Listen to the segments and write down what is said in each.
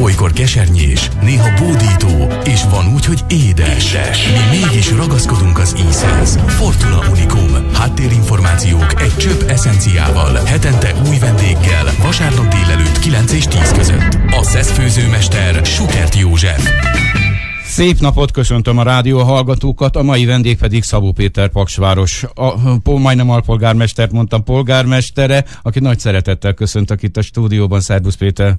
Olykor kesernyés, néha bódító, és van úgy, hogy édes. édes. Mi mégis ragaszkodunk az ízhez. Fortuna Unicum. Háttérinformációk egy csöpp eszenciával. Hetente új vendéggel. Vasárnap délelőtt 9 és 10 között. A szeszfőzőmester Sukert József. Szép napot köszöntöm a rádió hallgatókat, a mai vendég pedig Szabó Péter Paksváros, a, a, majdnem alpolgármestert mondtam, polgármestere, aki nagy szeretettel köszöntök itt a stúdióban. Szerbusz Péter!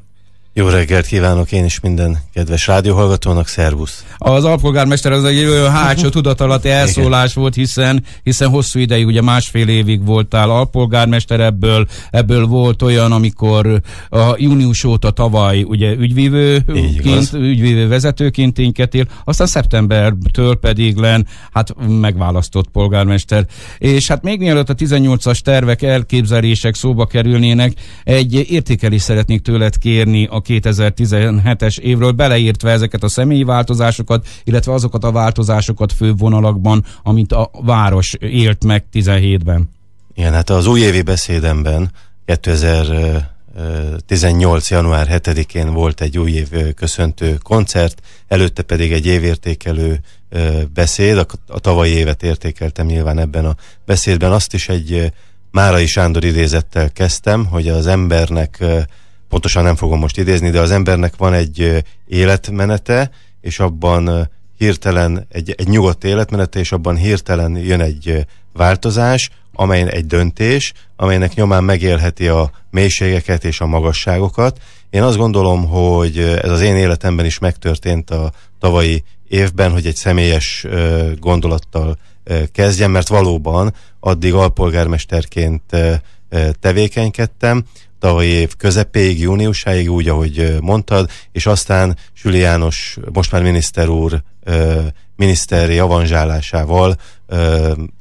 Jó reggelt kívánok én is minden kedves rádióhallgatónak, szervusz! Az alpolgármester az egy hátsó tudatalatti elszólás volt, hiszen, hiszen hosszú ideig, ugye másfél évig voltál alpolgármester, ebből, ebből volt olyan, amikor a június óta tavaly ugye ügyvívőként, ügyvívő vezetőként ténykedtél, aztán szeptembertől pedig len, hát megválasztott polgármester. És hát még mielőtt a 18-as tervek, elképzelések szóba kerülnének, egy értékelést szeretnék tőled kérni a 2017-es évről, beleértve ezeket a személyi változásokat, illetve azokat a változásokat főbb vonalakban, amit a város élt meg 17-ben. Igen, hát az újévi beszédemben 2018. január 7-én volt egy új év köszöntő koncert, előtte pedig egy évértékelő beszéd, a tavalyi évet értékeltem nyilván ebben a beszédben, azt is egy Márai Sándor idézettel kezdtem, hogy az embernek pontosan nem fogom most idézni, de az embernek van egy életmenete, és abban hirtelen egy, egy nyugodt életmenete, és abban hirtelen jön egy változás, amelyen egy döntés, amelynek nyomán megélheti a mélységeket és a magasságokat. Én azt gondolom, hogy ez az én életemben is megtörtént a tavalyi évben, hogy egy személyes gondolattal kezdjem, mert valóban addig alpolgármesterként tevékenykedtem, tavalyi év közepéig, júniusáig, úgy, ahogy mondtad, és aztán Süli János, most már miniszter úr, miniszteri avanzsálásával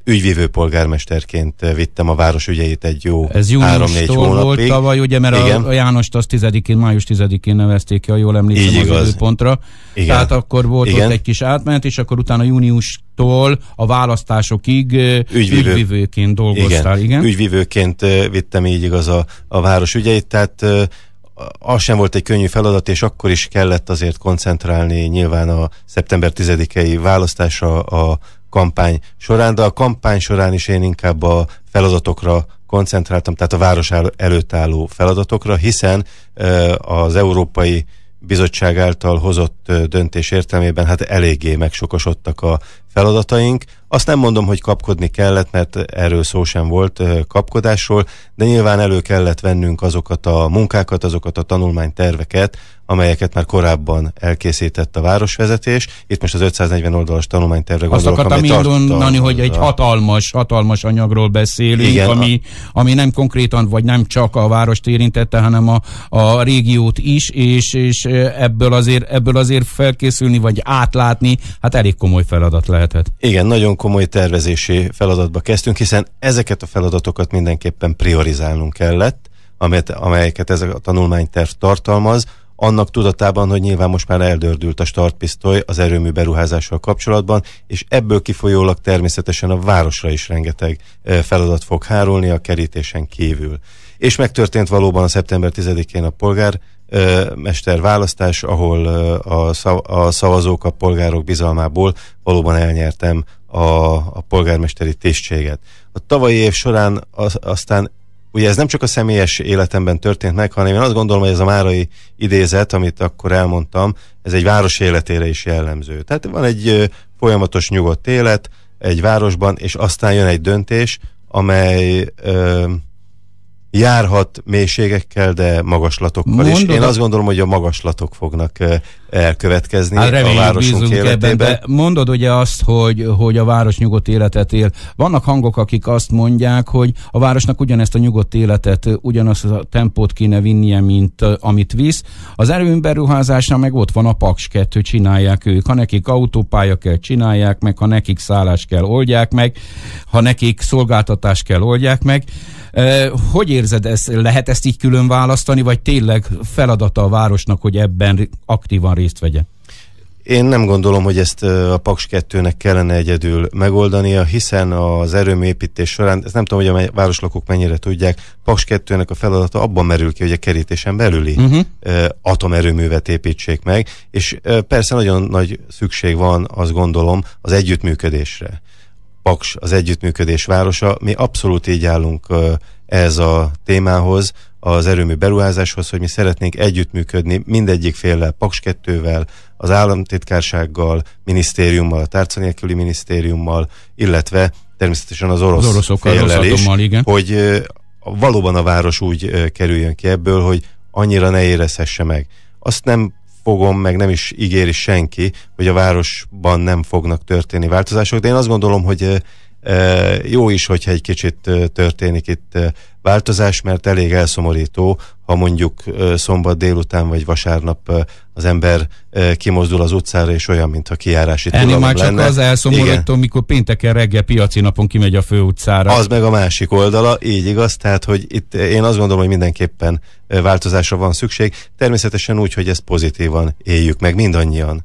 ügyvívő polgármesterként vittem a város ügyeit egy jó Ez hónapig. volt tavaly, ugye, mert Igen. a Jánost az 10 május 10-én nevezték ki, ha jól emlékszem, Így az igaz. időpontra. Igen. Tehát akkor volt Igen. ott egy kis átmenet, és akkor utána júniustól a választásokig ügyvívő. ügyvívőként dolgoztál. Igen. Igen. Ügyvívőként vittem így igaz a, a város ügyeit, tehát az sem volt egy könnyű feladat, és akkor is kellett azért koncentrálni nyilván a szeptember 10-i választásra a, kampány során, de a kampány során is én inkább a feladatokra koncentráltam, tehát a város előtt álló feladatokra, hiszen az Európai Bizottság által hozott döntés értelmében hát eléggé megsokosodtak a feladataink. Azt nem mondom, hogy kapkodni kellett, mert erről szó sem volt kapkodásról, de nyilván elő kellett vennünk azokat a munkákat, azokat a tanulmányterveket, amelyeket már korábban elkészített a városvezetés. Itt most az 540 oldalas tanulmánytervre gondolok, Azt akartam mondani, hogy egy hatalmas, hatalmas anyagról beszélünk, Igen, ami, a... ami nem konkrétan, vagy nem csak a várost érintette, hanem a, a régiót is, és, és ebből, azért, ebből azért felkészülni, vagy átlátni, hát elég komoly feladat lehet lehetett? Igen, nagyon komoly tervezési feladatba kezdtünk, hiszen ezeket a feladatokat mindenképpen priorizálnunk kellett, amelyet, amelyeket ez a tanulmányterv tartalmaz, annak tudatában, hogy nyilván most már eldördült a startpisztoly az erőmű beruházással kapcsolatban, és ebből kifolyólag természetesen a városra is rengeteg feladat fog hárulni a kerítésen kívül. És megtörtént valóban a szeptember 10-én a polgár mester választás, ahol a, a szavazók a polgárok bizalmából valóban elnyertem a, a polgármesteri tisztséget. A tavalyi év során az, aztán ugye ez nem csak a személyes életemben történt meg, hanem én azt gondolom, hogy ez a márai idézet, amit akkor elmondtam, ez egy város életére is jellemző. Tehát van egy folyamatos nyugodt élet egy városban, és aztán jön egy döntés, amely ö, járhat mélységekkel, de magaslatokkal Mondod, is. Én azt gondolom, hogy a magaslatok fognak elkövetkezni hát a városunk életében. Ebben, de mondod ugye azt, hogy, hogy a város nyugodt életet él. Vannak hangok, akik azt mondják, hogy a városnak ugyanezt a nyugodt életet, ugyanazt a tempót kéne vinnie, mint amit visz. Az erőmberuházásnál meg ott van a Paks 2, csinálják ők. Ha nekik autópálya kell, csinálják meg, ha nekik szállás kell, oldják meg, ha nekik szolgáltatás kell, oldják meg. Hogy érzed ezt? Lehet ezt így külön választani, vagy tényleg feladata a városnak, hogy ebben aktívan részt vegye? Én nem gondolom, hogy ezt a Paks 2-nek kellene egyedül megoldania, hiszen az erőmépítés során, ezt nem tudom, hogy a városlakók mennyire tudják, Paks 2-nek a feladata abban merül ki, hogy a kerítésen belüli uh-huh. atomerőművet építsék meg, és persze nagyon nagy szükség van, azt gondolom, az együttműködésre. Paks az együttműködés városa. Mi abszolút így állunk ez a témához, az erőmű beruházáshoz, hogy mi szeretnénk együttműködni mindegyik féllel, Paks 2-vel, az államtitkársággal, minisztériummal, a tárca nélküli minisztériummal, illetve természetesen az orosz az féllel is, igen. hogy valóban a város úgy kerüljön ki ebből, hogy annyira ne érezhesse meg. Azt nem fogom, meg nem is ígéri senki, hogy a városban nem fognak történni változások, de én azt gondolom, hogy jó is, hogyha egy kicsit történik itt változás, mert elég elszomorító, ha mondjuk szombat délután vagy vasárnap az ember kimozdul az utcára, és olyan, mintha kijárási tilalom lenne. már csak lenne. az elszomorító, Igen. mikor pénteken reggel piaci napon kimegy a főutcára. Az meg a másik oldala, így igaz, tehát hogy itt én azt gondolom, hogy mindenképpen változásra van szükség. Természetesen úgy, hogy ezt pozitívan éljük meg mindannyian,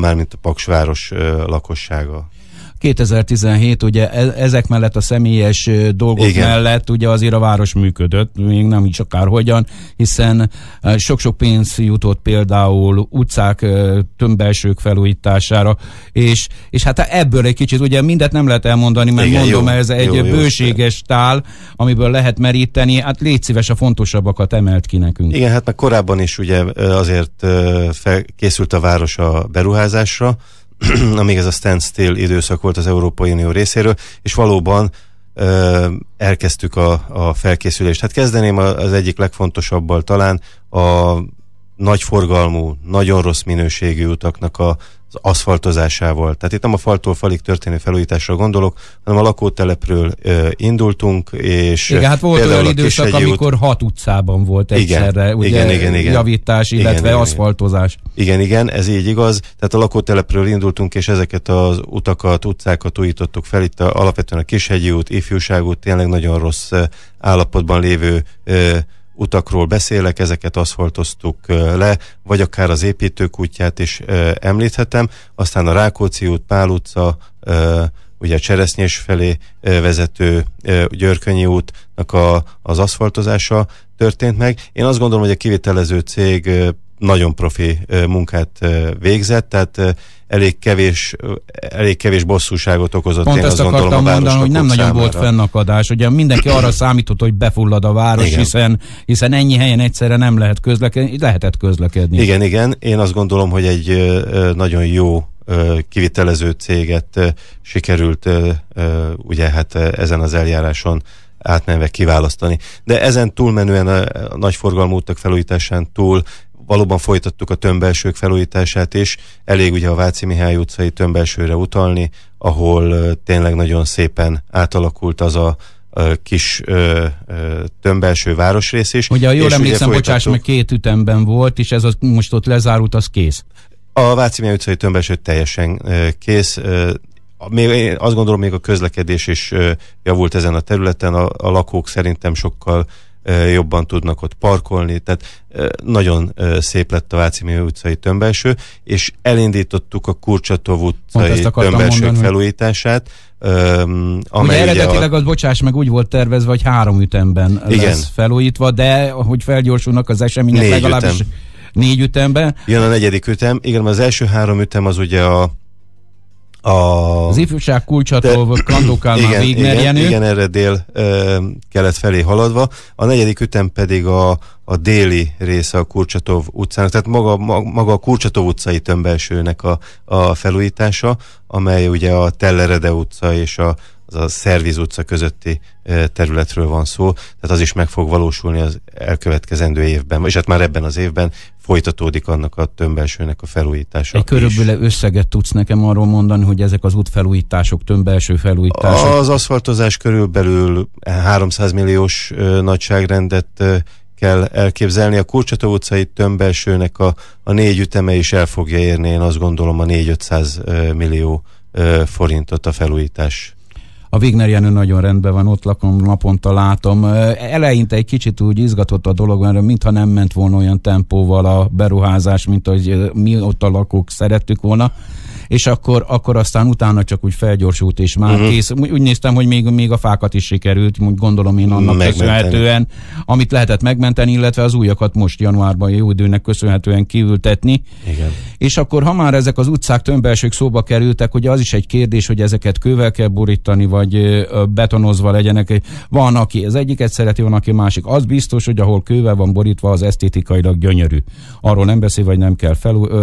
mármint a Paksváros lakossága. 2017 ugye e- ezek mellett a személyes dolgok Igen. mellett ugye azért a város működött, még nem is akárhogyan, hiszen sok-sok pénz jutott például utcák tömbelsők felújítására, és, és hát ebből egy kicsit, ugye mindet nem lehet elmondani, mert Igen, mondom, jó, ez egy jó, bőséges jó. tál, amiből lehet meríteni, hát légy szíves a fontosabbakat emelt ki nekünk. Igen, hát már korábban is ugye azért készült a város a beruházásra, amíg ez a standstill időszak volt az Európai Unió részéről, és valóban elkezdtük a, a felkészülést. Hát kezdeném az egyik legfontosabbal talán a nagy forgalmú, nagyon rossz minőségű utaknak a, az aszfaltozásával. Tehát itt nem a faltól falig történő felújításra gondolok, hanem a lakótelepről ö, indultunk, és Igen, hát volt olyan időszak, amikor hat utcában volt egyszerre, igen, ugye igen, igen, igen, javítás, illetve igen, igen, aszfaltozás. Igen, igen, ez így igaz. Tehát a lakótelepről indultunk, és ezeket az utakat, utcákat újítottuk fel. Itt a, alapvetően a Kishegyi út, ifjúságút, út, tényleg nagyon rossz állapotban lévő ö, utakról beszélek, ezeket aszfaltoztuk le, vagy akár az építőkutyát is említhetem, aztán a Rákóczi út, Pál utca, ugye Cseresznyés felé vezető Györkönyi útnak a, az aszfaltozása történt meg. Én azt gondolom, hogy a kivitelező cég nagyon profi munkát végzett, tehát elég kevés, elég kevés bosszúságot okozott. Pont én ezt azt akartam gondolom, mondani, hogy nem nagyon számára. volt fennakadás. Ugye mindenki arra számított, hogy befullad a város, igen. hiszen, hiszen ennyi helyen egyszerre nem lehet közlekedni, lehetett közlekedni. Igen, igen. Én azt gondolom, hogy egy nagyon jó kivitelező céget sikerült ugye hát ezen az eljáráson átmenve kiválasztani. De ezen túlmenően a, nagy forgalmú utak felújításán túl valóban folytattuk a tömbelsők felújítását is. Elég ugye a Váci Mihály utcai tömbelsőre utalni, ahol tényleg nagyon szépen átalakult az a kis ö, ö, tömbelső városrész is. Ugye, jól és emlékszem, ugye bocsáss, meg két ütemben volt, és ez az, most ott lezárult, az kész. A Váci Mihály utcai tömbelső teljesen ö, kész. Ö, még, én azt gondolom, még a közlekedés is ö, javult ezen a területen. A, a lakók szerintem sokkal jobban tudnak ott parkolni, tehát nagyon szép lett a Váci Mihály utcai tömbelső, és elindítottuk a Kurcsatov utcai tömbelső felújítását, amely ugye eredetileg a... az, bocsáss meg, úgy volt tervezve, hogy három ütemben Igen. lesz felújítva, de hogy felgyorsulnak az események, Négy legalábbis ütem. négy ütemben. Jön a negyedik ütem, igen, az első három ütem az ugye a a... Az ifjúság kulcsától Kandókálmán Végner igen, Jenő. Igen, erre dél ö, kelet felé haladva. A negyedik ütem pedig a, a déli része a Kurcsatov utcának, tehát maga, maga a Kurcsatov utcai tömbelsőnek a, a felújítása, amely ugye a Tellerede utca és a, az a Szerviz utca közötti területről van szó, tehát az is meg fog valósulni az elkövetkezendő évben, és hát már ebben az évben folytatódik annak a tömbelsőnek a felújítása. Egy körülbelül összeget tudsz nekem arról mondani, hogy ezek az útfelújítások, tömbelső felújítások? Az aszfaltozás körülbelül 300 milliós nagyságrendet kell elképzelni. A Kurcsató utcai tömbelsőnek a, a négy üteme is el fogja érni, én azt gondolom, a 4-500 millió forintot a felújítás a Wigner Jenő nagyon rendben van, ott lakom, naponta látom. Eleinte egy kicsit úgy izgatott a dolog, mert mintha nem ment volna olyan tempóval a beruházás, mint ahogy mi ott a lakók szerettük volna és akkor, akkor aztán utána csak úgy felgyorsult, és már uh-huh. kész. Úgy, úgy néztem, hogy még, még a fákat is sikerült, úgy gondolom én annak megmenteni. köszönhetően, amit lehetett megmenteni, illetve az újakat most januárban jó időnek köszönhetően kiültetni. Igen. És akkor, ha már ezek az utcák, tömbelsők szóba kerültek, hogy az is egy kérdés, hogy ezeket kövel kell borítani, vagy betonozva legyenek. Van, aki az egyiket szereti, van, aki másik. Az biztos, hogy ahol kővel van borítva, az esztétikailag gyönyörű. Arról nem beszél, vagy nem kell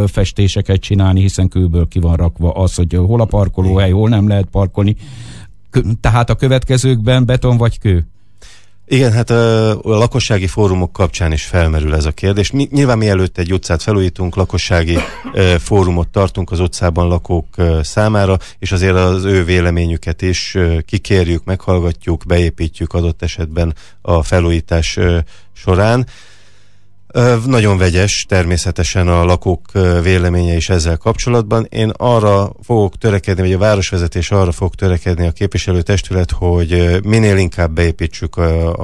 festéseket csinálni, hiszen kőből ki van rakva az, hogy hol a parkolóhely, hol nem lehet parkolni. Tehát a következőkben beton vagy kő? Igen, hát a, lakossági fórumok kapcsán is felmerül ez a kérdés. Mi, nyilván mielőtt egy utcát felújítunk, lakossági fórumot tartunk az utcában lakók számára, és azért az ő véleményüket is kikérjük, meghallgatjuk, beépítjük adott esetben a felújítás során. Nagyon vegyes természetesen a lakók véleménye is ezzel kapcsolatban. Én arra fogok törekedni, vagy a városvezetés arra fog törekedni a képviselőtestület, hogy minél inkább beépítsük a,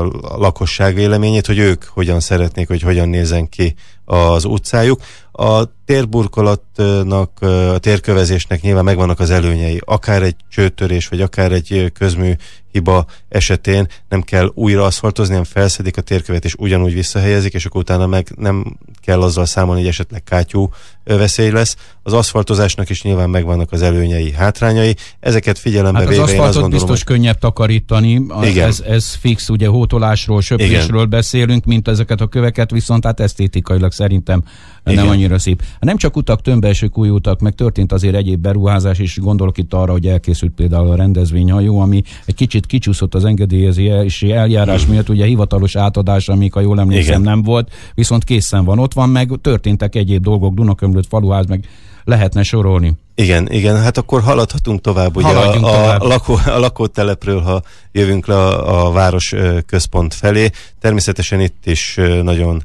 a lakosság véleményét, hogy ők hogyan szeretnék, hogy hogyan nézen ki az utcájuk. A térburkolatnak, a térkövezésnek nyilván megvannak az előnyei, akár egy csőtörés, vagy akár egy közmű hiba esetén nem kell újra aszfaltozni, hanem felszedik a térkövet, és ugyanúgy visszahelyezik, és akkor utána meg nem kell azzal számolni, hogy esetleg kátyú veszély lesz. Az aszfaltozásnak is nyilván megvannak az előnyei, hátrányai. Ezeket figyelembe hát az véve az aszfaltot azt gondolom, biztos hogy... könnyebb takarítani. Igen. Ez, ez fix, ugye hótolásról, söprésről Igen. beszélünk, mint ezeket a köveket, viszont hát esztétikailag szerintem Igen. nem annyira szép. Nem csak utak, tömbesek új utak, meg történt azért egyéb beruházás, és gondolok itt arra, hogy elkészült például a rendezvényhajó, ami egy kicsit kicsit kicsúszott az engedélyezési eljárás miatt, ugye hivatalos átadás, amik, ha jól emlékszem, Igen. nem volt, viszont készen van, ott van, meg történtek egyéb dolgok, Dunakömlőt, faluház, meg lehetne sorolni. Igen, igen, hát akkor haladhatunk tovább, ugye a, a, tovább. lakó, a lakótelepről, ha jövünk le a, a város központ felé. Természetesen itt is nagyon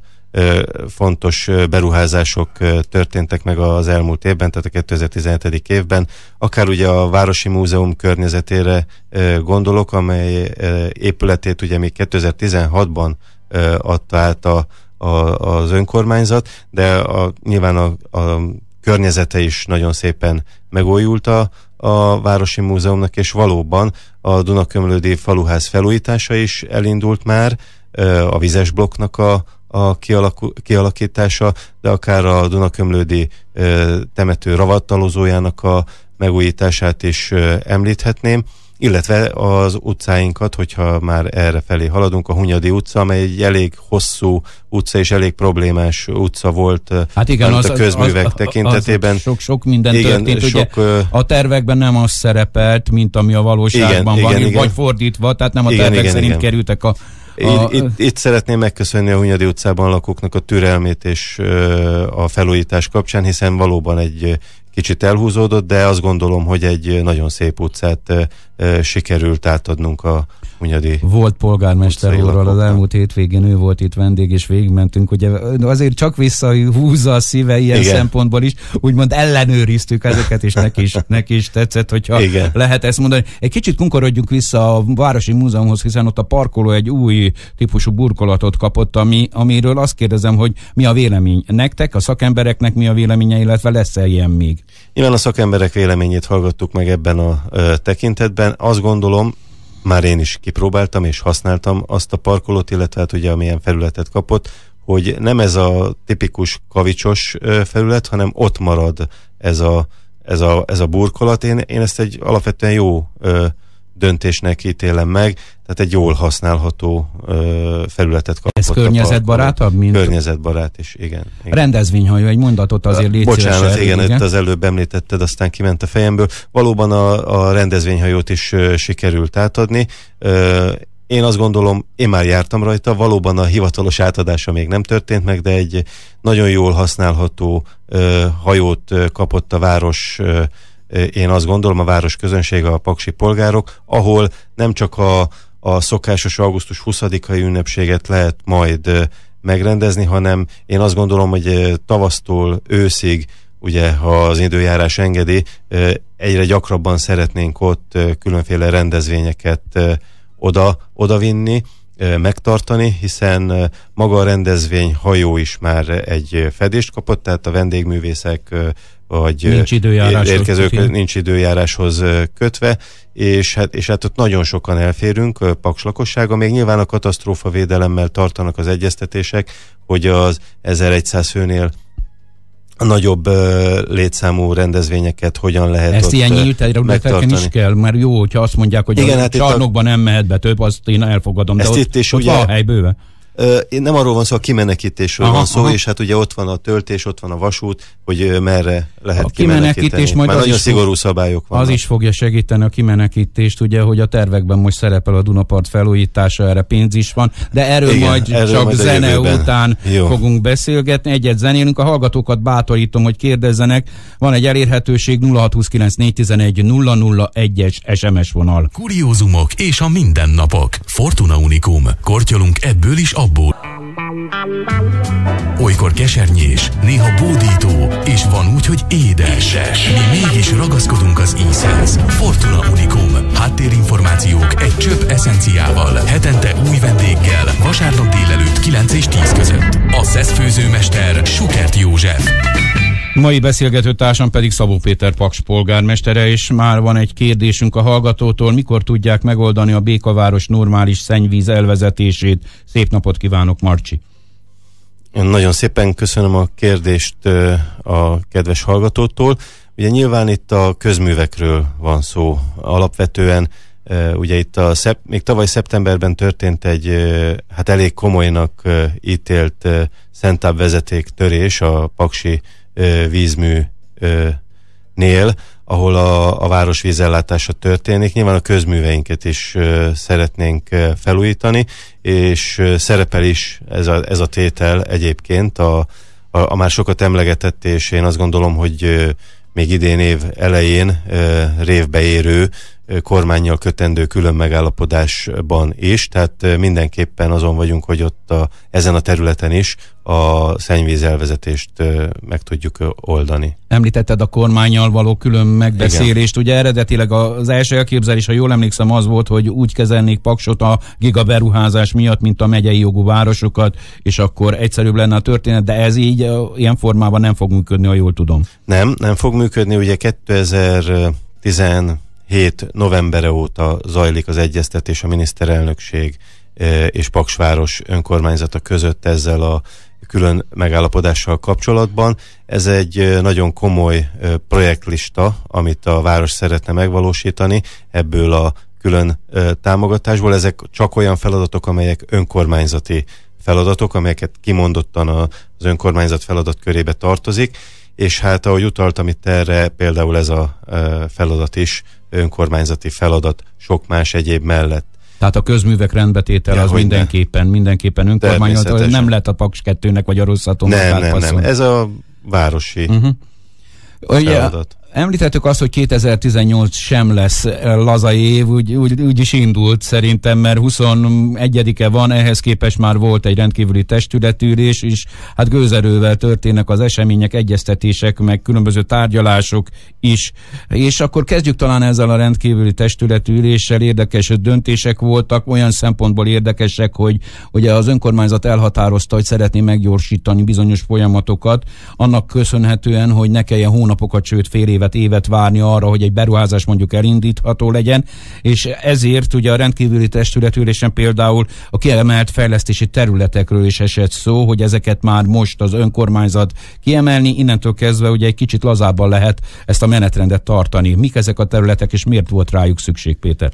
fontos beruházások történtek meg az elmúlt évben, tehát a 2017. évben. Akár ugye a Városi Múzeum környezetére gondolok, amely épületét ugye még 2016-ban adta át a, a, az önkormányzat, de a, nyilván a, a környezete is nagyon szépen megújult a, a Városi Múzeumnak, és valóban a Dunakömlődi faluház felújítása is elindult már, a vizes blokknak a, a kialakítása, de akár a Dunakömlődi temető ravattalozójának a megújítását is említhetném, illetve az utcáinkat, hogyha már erre felé haladunk, a Hunyadi utca, amely egy elég hosszú utca és elég problémás utca volt hát igen, az, a közművek az, az, tekintetében. Az sok, sok minden igen, történt, sok, ugye a tervekben nem az szerepelt, mint ami a valóságban igen, van, igen, vagy igen. fordítva, tehát nem a igen, tervek igen, szerint igen. kerültek a a... itt, itt szeretném megköszönni a Hunyadi utcában lakóknak a türelmét és a felújítás kapcsán, hiszen valóban egy kicsit elhúzódott, de azt gondolom, hogy egy nagyon szép utcát sikerült átadnunk a, Hunyadi volt polgármester úrral az elmúlt hétvégén, ő volt itt vendég, és végigmentünk, ugye azért csak visszahúzza a szíve ilyen Igen. szempontból is, úgymond ellenőriztük ezeket, és neki is, neki is tetszett, hogyha Igen. lehet ezt mondani. Egy kicsit kunkorodjunk vissza a Városi Múzeumhoz, hiszen ott a parkoló egy új típusú burkolatot kapott, ami, amiről azt kérdezem, hogy mi a vélemény nektek, a szakembereknek mi a véleménye, illetve lesz-e ilyen még? Nyilván a szakemberek véleményét hallgattuk meg ebben a ö, tekintetben. Azt gondolom, már én is kipróbáltam és használtam azt a parkolót, illetve hát ugye amilyen felületet kapott, hogy nem ez a tipikus kavicsos felület, hanem ott marad ez a, ez a, ez a burkolat. Én, én ezt egy alapvetően jó ö, döntésnek ítélem meg, tehát egy jól használható ö, felületet kapott. Ez környezetbarátabb, mint? Környezetbarát is, igen. igen. Rendezvényhajó, egy mondatot azért légy Bocsánat, szíves, igen, igen, az előbb említetted, aztán kiment a fejemből. Valóban a, a rendezvényhajót is ö, sikerült átadni. Ö, én azt gondolom, én már jártam rajta, valóban a hivatalos átadása még nem történt meg, de egy nagyon jól használható ö, hajót kapott a város ö, én azt gondolom, a város közönsége, a paksi polgárok, ahol nem csak a, a szokásos augusztus 20-ai ünnepséget lehet majd megrendezni, hanem én azt gondolom, hogy tavasztól őszig, ugye ha az időjárás engedi, egyre gyakrabban szeretnénk ott különféle rendezvényeket oda, oda vinni, megtartani, hiszen maga a rendezvény hajó is már egy fedést kapott, tehát a vendégművészek vagy nincs érkezők kötve. nincs időjáráshoz kötve, és hát, és hát ott nagyon sokan elférünk, Paks lakossága, még nyilván a katasztrófa védelemmel tartanak az egyeztetések, hogy az 1100 főnél a nagyobb létszámú rendezvényeket hogyan lehet Ezt ilyen nyílt területeken is kell, mert jó, hogyha azt mondják, hogy Igen, a hát csarnokban a... nem mehet be több, azt én elfogadom, ezt de itt is ott ugye, van a hely bőve. Én nem arról van szó, a kimenekítésről aha, van szó, aha. és hát ugye ott van a töltés, ott van a vasút, hogy merre lehet a kimenekítés majd Már az nagyon is szigorú fog, szabályok vannak. Az is fogja segíteni a kimenekítést, ugye, hogy a tervekben most szerepel a Dunapart felújítása, erre pénz is van, de erről Igen, majd erről csak majd zene jövőben. után Jó. fogunk beszélgetni. Egyet zenélünk, a hallgatókat bátorítom, hogy kérdezzenek. Van egy elérhetőség 0629 es SMS vonal. Kuriózumok és a mindennapok. Fortuna Unikum. Kortyolunk ebből is a abból. Olykor kesernyés, néha bódító, és van úgy, hogy édes. édes. Mi mégis ragaszkodunk az ízhez. Fortuna Unicum. Háttérinformációk egy csöpp eszenciával. Hetente új vendéggel. Vasárnap délelőtt 9 és 10 között. A szeszfőzőmester Sukert József. Mai beszélgető társam pedig Szabó Péter Paks polgármestere, és már van egy kérdésünk a hallgatótól, mikor tudják megoldani a Békaváros normális szennyvíz elvezetését. Szép napot kívánok, Marcsi! Nagyon szépen köszönöm a kérdést a kedves hallgatótól. Ugye nyilván itt a közművekről van szó. Alapvetően ugye itt a szep- még tavaly szeptemberben történt egy hát elég komolynak ítélt szentább vezeték törés a Paksi vízmű nél, ahol a, a város vízellátása történik. Nyilván a közműveinket is szeretnénk felújítani, és szerepel is ez a, ez a tétel egyébként a, a, a már sokat emlegetett, és én azt gondolom, hogy még idén év elején révbeérő révbe érő kormányjal kötendő külön megállapodásban is, tehát mindenképpen azon vagyunk, hogy ott a, ezen a területen is a elvezetést meg tudjuk oldani. Említetted a kormányjal való külön megbeszélést, Igen. ugye eredetileg az első elképzelés, ha jól emlékszem, az volt, hogy úgy kezelnék Paksot a gigaberuházás miatt, mint a megyei jogú városokat, és akkor egyszerűbb lenne a történet, de ez így ilyen formában nem fog működni, ha jól tudom. Nem, nem fog működni, ugye 2010 hét novembere óta zajlik az egyeztetés a miniszterelnökség e, és Paksváros önkormányzata között ezzel a külön megállapodással kapcsolatban. Ez egy e, nagyon komoly e, projektlista, amit a város szeretne megvalósítani ebből a külön támogatásból. Ezek csak olyan feladatok, amelyek önkormányzati feladatok, amelyeket kimondottan az önkormányzat feladatkörébe tartozik, és hát ahogy utaltam itt erre, például ez a feladat is önkormányzati feladat sok más egyéb mellett. Tehát a közművek rendbetétele ja, az mindenképpen, mindenképpen önkormányzat, nem lett a Paks 2-nek vagy a Rosszatomnak Nem, nem, nem, ez a városi uh-huh. Ugye, feladat. Említettük azt, hogy 2018 sem lesz eh, laza év, úgy, úgy, úgy is indult szerintem, mert 21-e van, ehhez képest már volt egy rendkívüli testületűrés, és hát gőzerővel történnek az események, egyeztetések, meg különböző tárgyalások is. És akkor kezdjük talán ezzel a rendkívüli testületűréssel, érdekes döntések voltak, olyan szempontból érdekesek, hogy ugye az önkormányzat elhatározta, hogy szeretné meggyorsítani bizonyos folyamatokat, annak köszönhetően, hogy ne kelljen hónapokat, sőt fél éve többet évet várni arra, hogy egy beruházás mondjuk elindítható legyen, és ezért ugye a rendkívüli testületülésen például a kiemelt fejlesztési területekről is esett szó, hogy ezeket már most az önkormányzat kiemelni, innentől kezdve ugye egy kicsit lazábban lehet ezt a menetrendet tartani. Mik ezek a területek, és miért volt rájuk szükség, Péter?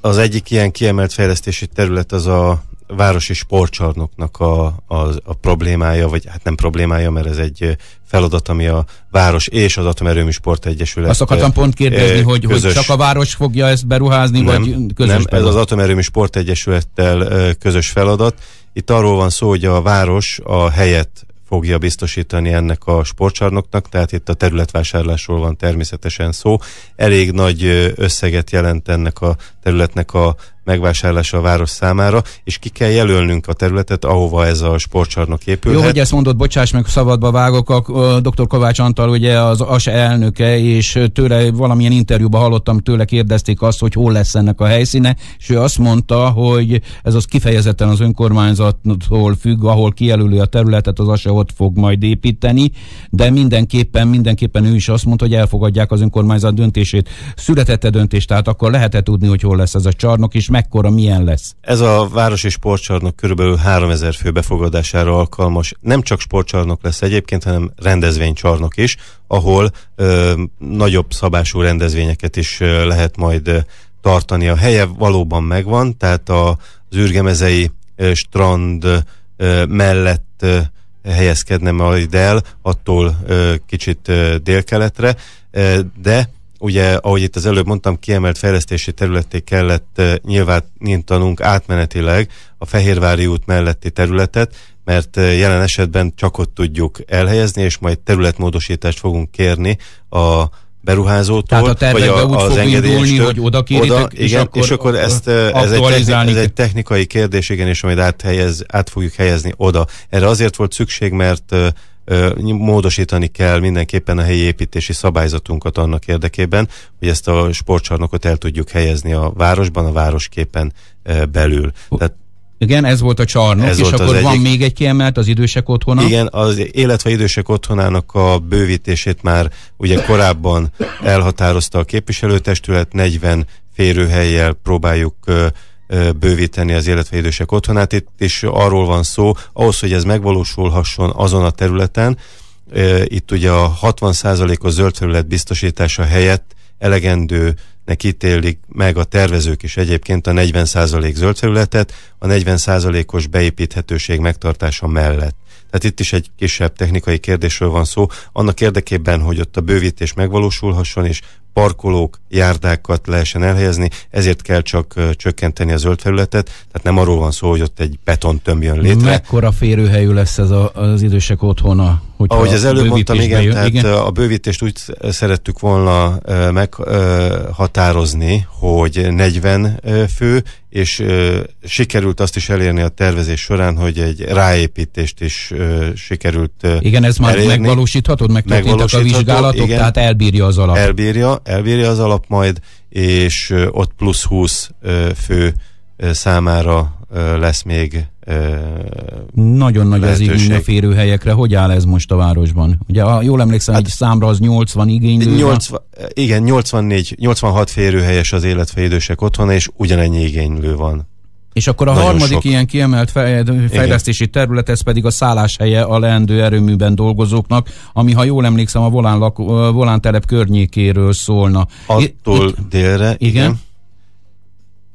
Az egyik ilyen kiemelt fejlesztési terület az a városi sportcsarnoknak a, a, a problémája, vagy hát nem problémája, mert ez egy feladat, ami a város és az Atomerőmű Sport Egyesület. Azt akartam eh, pont kérdezni, eh, hogy, közös, hogy csak a város fogja ezt beruházni, nem, vagy közös Nem, feladat. ez az Atomerőmű Sport Egyesülettel eh, közös feladat. Itt arról van szó, hogy a város a helyet fogja biztosítani ennek a sportcsarnoknak, tehát itt a területvásárlásról van természetesen szó. Elég nagy összeget jelent ennek a területnek a megvásárlása a város számára, és ki kell jelölnünk a területet, ahova ez a sportcsarnok épül. Jó, hogy ezt mondod, bocsáss meg, szabadba vágok, a dr. Kovács Antal ugye az as elnöke, és tőle valamilyen interjúban hallottam, tőle kérdezték azt, hogy hol lesz ennek a helyszíne, és ő azt mondta, hogy ez az kifejezetten az önkormányzattól függ, ahol kijelölő a területet, az ASE ott fog majd építeni, de mindenképpen, mindenképpen ő is azt mondta, hogy elfogadják az önkormányzat döntését. Születette döntés, tehát akkor lehetett tudni, hogy hol lesz ez a csarnok, és mekkora, milyen lesz? Ez a városi sportcsarnok körülbelül 3000 fő befogadására alkalmas. Nem csak sportcsarnok lesz egyébként, hanem rendezvénycsarnok is, ahol ö, nagyobb szabású rendezvényeket is ö, lehet majd ö, tartani. A helye valóban megvan, tehát a, az űrgemezei ö, strand ö, mellett ö, helyezkedne majd el, attól ö, kicsit délkeletre, de Ugye, ahogy itt az előbb mondtam, kiemelt fejlesztési területé kellett eh, nyilván tanunk átmenetileg a Fehérvári út melletti területet, mert eh, jelen esetben csak ott tudjuk elhelyezni, és majd területmódosítást fogunk kérni a beruházótól, Tehát a tervekbe vagy a, úgy az fog indulni, hogy oda kéritek, oda, és, igen, akkor, és akkor ezt, eh, ez egy, ez egy technikai kérdés, igen, és majd áthelyez, át fogjuk helyezni oda. Erre azért volt szükség, mert módosítani kell mindenképpen a helyi építési szabályzatunkat annak érdekében, hogy ezt a sportcsarnokot el tudjuk helyezni a városban, a városképen belül. Tehát igen, ez volt a csarnok, ez és volt akkor van egyik. még egy kiemelt, az idősek otthona. Igen, az életve idősek otthonának a bővítését már ugye korábban elhatározta a képviselőtestület, 40 férőhelyjel próbáljuk uh, bővíteni az életve idősek otthonát, és arról van szó, ahhoz, hogy ez megvalósulhasson azon a területen, itt ugye a 60%-os zöld terület biztosítása helyett elegendő ítélik meg a tervezők is egyébként a 40% zöld területet, a 40%-os beépíthetőség megtartása mellett. Tehát itt is egy kisebb technikai kérdésről van szó, annak érdekében, hogy ott a bővítés megvalósulhasson, és parkolók, járdákat lehessen elhelyezni, ezért kell csak csökkenteni a zöld felületet, tehát nem arról van szó, hogy ott egy betontömb jön létre. Mekkora férőhelyű lesz ez a, az idősek otthona? Ahogy az előbb mondtam, igen, jön, tehát igen? a bővítést úgy szerettük volna meghatározni, hogy 40 fő, és sikerült azt is elérni a tervezés során, hogy egy ráépítést is sikerült Igen, ez már elérni. megvalósíthatod, megtörténtek a vizsgálatok, igen, tehát elbírja az alap. Elbírja, elbírja az alap majd, és ott plusz 20 fő számára lesz még nagyon nagy az igény a férőhelyekre. Hogy áll ez most a városban? Ugye, ha jól emlékszem, hát, egy számra az 80 igény. 80, igen, 84, 86 férőhelyes az életfejlődősek otthon és ugyanennyi igénylő van. És akkor a harmadik sok. ilyen kiemelt fejlesztési Igen. terület, ez pedig a szálláshelye a leendő erőműben dolgozóknak, ami, ha jól emlékszem, a volán, lak, volán telep környékéről szólna. Attól Itt, délre. Igen. igen.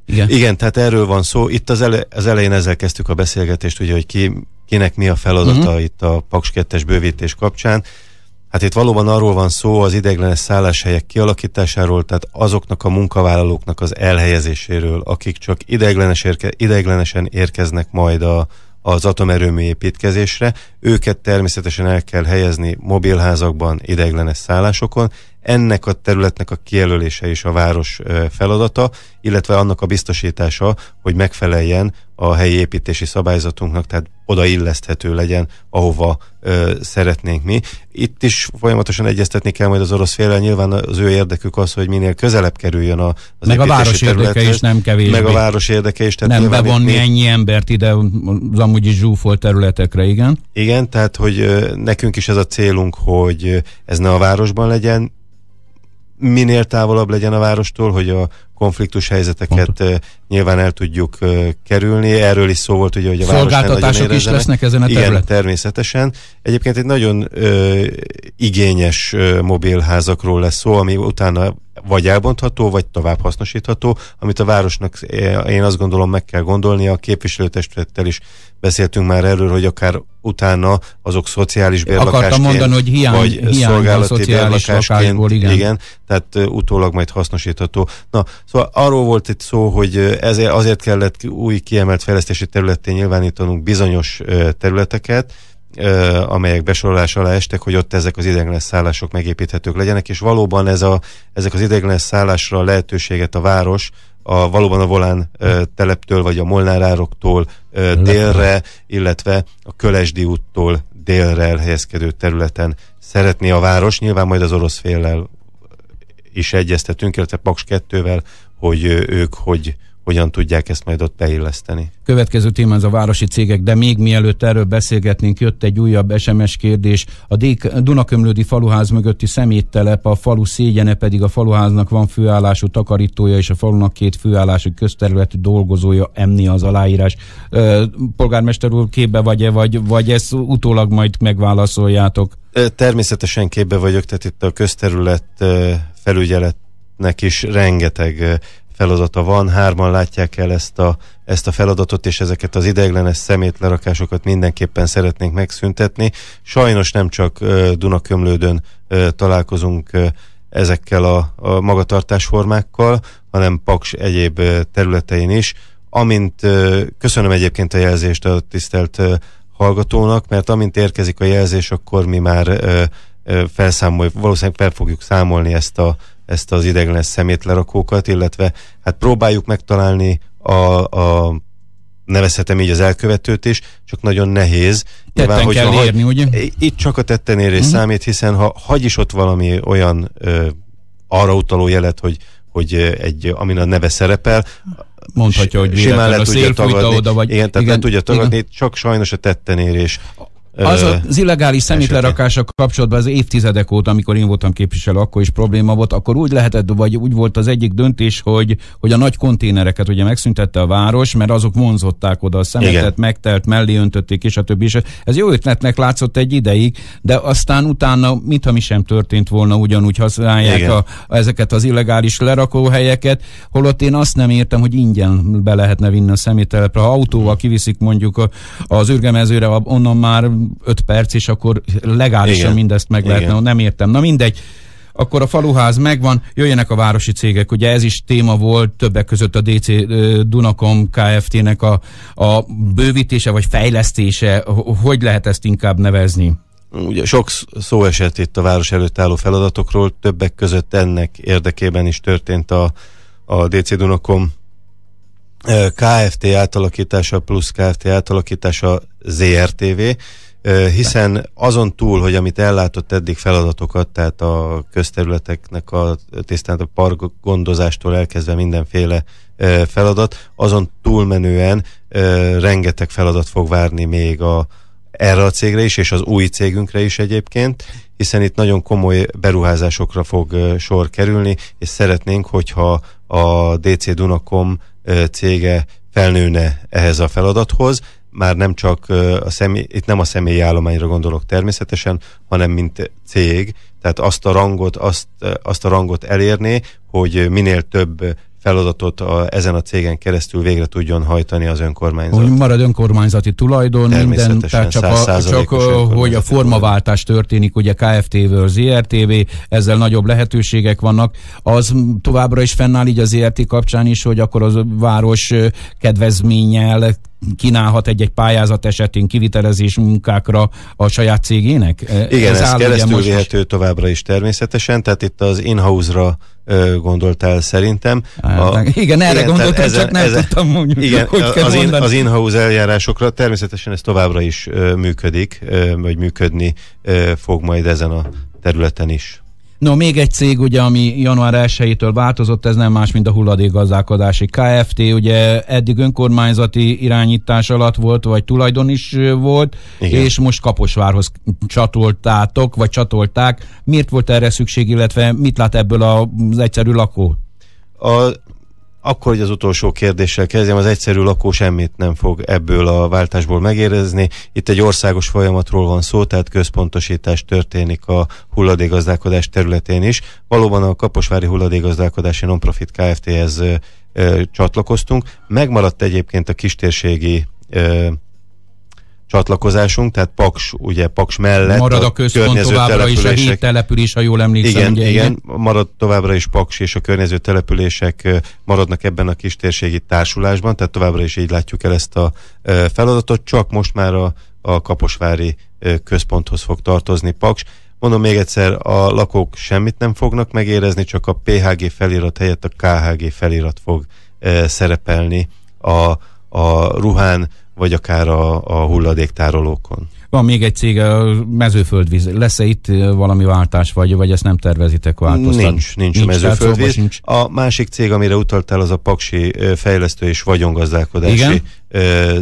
Igen. Igen, tehát erről van szó. Itt az, ele, az elején ezzel kezdtük a beszélgetést, ugye, hogy ki, kinek mi a feladata uh-huh. itt a Paks 2-es bővítés kapcsán. Hát itt valóban arról van szó az ideiglenes szálláshelyek kialakításáról, tehát azoknak a munkavállalóknak az elhelyezéséről, akik csak ideiglenes érke, ideiglenesen érkeznek majd a, az atomerőmű építkezésre. Őket természetesen el kell helyezni mobilházakban, ideiglenes szállásokon. Ennek a területnek a kijelölése is a város feladata, illetve annak a biztosítása, hogy megfeleljen a helyi építési szabályzatunknak, tehát odailleszthető legyen, ahova ö, szeretnénk mi. Itt is folyamatosan egyeztetni kell majd az orosz félel, nyilván az ő érdekük az, hogy minél közelebb kerüljön a, az Meg a város érdeke is nem kevés. Meg a város érdeke is. Tehát nem bevonni mi... ennyi embert ide az amúgy is zsúfolt területekre, igen. Igen, tehát hogy ö, nekünk is ez a célunk, hogy ez ne a városban legyen, minél távolabb legyen a várostól, hogy a, konfliktus helyzeteket Pont. nyilván el tudjuk kerülni. Erről is szó volt, ugye, hogy a Szolgáltatások is lesznek ezen a területen. Igen, természetesen. Egyébként egy nagyon ö, igényes ö, mobilházakról lesz szó, ami utána vagy elbontható, vagy tovább hasznosítható, amit a városnak eh, én azt gondolom meg kell gondolnia, a képviselőtestülettel is beszéltünk már erről, hogy akár utána azok szociális bérlakásként, mondani, hogy hiány, vagy hiány szolgálati a bérlakásként, lakásból, igen. igen. tehát eh, utólag majd hasznosítható. Na, szóval arról volt itt szó, hogy eh, ezért, azért kellett új kiemelt fejlesztési területén nyilvánítanunk bizonyos területeket, amelyek besorolás alá estek, hogy ott ezek az ideiglenes szállások megépíthetők legyenek, és valóban ez a, ezek az ideiglenes szállásra a lehetőséget a város a, valóban a Volán ö, teleptől, vagy a Molnárároktól ö, délre, illetve a Kölesdi úttól délre elhelyezkedő területen szeretné a város, nyilván majd az orosz féllel is egyeztetünk, illetve Paks 2-vel, hogy ők hogy, hogyan tudják ezt majd ott beilleszteni. Következő téma az a városi cégek, de még mielőtt erről beszélgetnénk, jött egy újabb SMS kérdés. A Dunakömlődi faluház mögötti szeméttelep, a falu szégyene pedig a faluháznak van főállású takarítója, és a falunak két főállású közterületi dolgozója, emni az aláírás. Polgármester úr, képbe vagy-e, vagy, vagy ezt utólag majd megválaszoljátok? Természetesen képbe vagyok, tehát itt a közterület felügyeletnek is rengeteg feladata van, hárman látják el ezt a, ezt a feladatot, és ezeket az ideiglenes szemétlerakásokat mindenképpen szeretnénk megszüntetni. Sajnos nem csak Dunakömlődön találkozunk ezekkel a, a magatartásformákkal, hanem Paks egyéb területein is. Amint köszönöm egyébként a jelzést a tisztelt hallgatónak, mert amint érkezik a jelzés, akkor mi már felszámoljuk, valószínűleg fel fogjuk számolni ezt a ezt az ideglenes szemétlerakókat, illetve hát próbáljuk megtalálni a, a nevezhetem így az elkövetőt is, csak nagyon nehéz. Nyilván, hogy kell érni, ugye? Itt csak a érés uh-huh. számít, hiszen ha hagy is ott valami olyan ö, arra utaló jelet, hogy, hogy egy, amin a neve szerepel, mondhatja, hogy simán le tudja tagadni. Oda, vagy, igen, tehát igen, le tudja tagadni, igen. csak sajnos a érés. Az az illegális szemétlerakások kapcsolatban az évtizedek óta, amikor én voltam képviselő, akkor is probléma volt, akkor úgy lehetett, vagy úgy volt az egyik döntés, hogy, hogy a nagy konténereket ugye megszüntette a város, mert azok vonzották oda a szemetet, Igen. megtelt, mellé öntötték, és a többi. És ez jó ötletnek látszott egy ideig, de aztán utána, mintha mi sem történt volna, ugyanúgy használják a, a, ezeket az illegális lerakóhelyeket, holott én azt nem értem, hogy ingyen be lehetne vinni a szemételepre. Ha autóval kiviszik mondjuk az ürgemezőre, onnan már öt perc, és akkor legálisan Igen. mindezt meg lehetne, Igen. nem értem. Na mindegy akkor a faluház megvan, jöjjenek a városi cégek. Ugye ez is téma volt többek között a DC Dunakom Kft-nek a, a bővítése vagy fejlesztése. Hogy lehet ezt inkább nevezni? Ugye sok szó esett itt a város előtt álló feladatokról, többek között ennek érdekében is történt a, a DC Dunakom Kft. átalakítása plusz Kft. átalakítása ZRTV hiszen azon túl, hogy amit ellátott eddig feladatokat, tehát a közterületeknek a tisztelt a park gondozástól elkezdve mindenféle feladat, azon túlmenően rengeteg feladat fog várni még a, erre a cégre is, és az új cégünkre is egyébként, hiszen itt nagyon komoly beruházásokra fog sor kerülni, és szeretnénk, hogyha a DC Dunakom cége felnőne ehhez a feladathoz, már nem csak a személy, itt nem a személyi állományra gondolok természetesen, hanem mint cég, tehát azt a rangot, azt, azt a rangot elérni, hogy minél több feladatot a, ezen a cégen keresztül végre tudjon hajtani az önkormányzat. Hogy marad önkormányzati tulajdon, minden, tehát csak, a, csak hogy a formaváltás történik, ugye KFT-ből ZRTV, ezzel nagyobb lehetőségek vannak. Az továbbra is fennáll így az ZRT kapcsán is, hogy akkor az város kedvezménnyel kínálhat egy-egy pályázat esetén kivitelezés munkákra a saját cégének? E, igen, ez, ez keresztül vihető továbbra is természetesen, tehát itt az in-house-ra gondoltál szerintem. a, igen, erre igen, gondoltam, ezen, csak nem ezen, tudtam mondjuk, igen, hogy kell az, in, az in-house eljárásokra természetesen ez továbbra is működik, vagy működni fog majd ezen a területen is. No, még egy cég, ugye, ami január 1-től változott, ez nem más, mint a hulladékgazdálkodási KFT, ugye eddig önkormányzati irányítás alatt volt, vagy tulajdon is volt, Igen. és most Kaposvárhoz csatoltátok, vagy csatolták. Miért volt erre szükség, illetve mit lát ebből az egyszerű lakó? A, akkor, hogy az utolsó kérdéssel kezdjem, az egyszerű lakó semmit nem fog ebből a váltásból megérezni. Itt egy országos folyamatról van szó, tehát központosítás történik a hulladégazdálkodás területén is. Valóban a Kaposvári Hulladégazdálkodási Nonprofit Kft-hez ö, ö, csatlakoztunk. Megmaradt egyébként a kistérségi ö, csatlakozásunk, tehát Paks, ugye Paks mellett. Marad a központ a továbbra is a hét település, ha jól emlékszem. Igen, ugye, igen, igen, marad továbbra is Paks és a környező települések maradnak ebben a kis térségi társulásban, tehát továbbra is így látjuk el ezt a feladatot, csak most már a, a Kaposvári központhoz fog tartozni Paks. Mondom még egyszer, a lakók semmit nem fognak megérezni, csak a PHG felirat helyett a KHG felirat fog szerepelni a, a ruhán, vagy akár a, a hulladéktárolókon. Van még egy cég, a mezőföldvíz. Lesz-e itt valami váltás, vagy, vagy ezt nem tervezitek változtatni? Nincs, nincs, nincs mezőföldvíz. Nincs. A másik cég, amire utaltál, az a Paksi Fejlesztő és Vagyongazdálkodási Igen?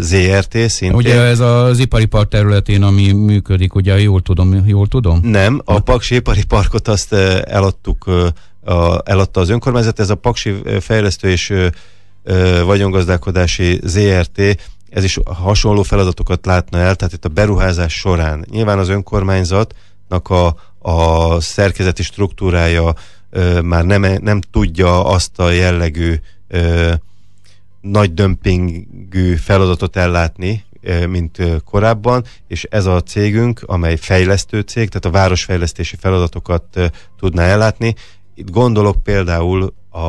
ZRT szintén. Ugye ez az ipari park területén, ami működik, ugye jól tudom, jól tudom? Nem, a hát- Paksi Ipari Parkot azt eladtuk, a, eladta az önkormányzat, ez a Paksi Fejlesztő és vagyongazdálkodási ZRT ez is hasonló feladatokat látna el, tehát itt a beruházás során. Nyilván az önkormányzatnak a, a szerkezeti struktúrája ö, már nem, nem tudja azt a jellegű ö, nagy dömpingű feladatot ellátni, mint korábban, és ez a cégünk, amely fejlesztő cég, tehát a városfejlesztési feladatokat tudná ellátni. Itt gondolok például a,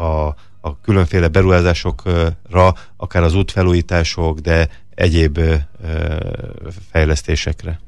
a a különféle beruházásokra, akár az útfelújítások, de egyéb fejlesztésekre.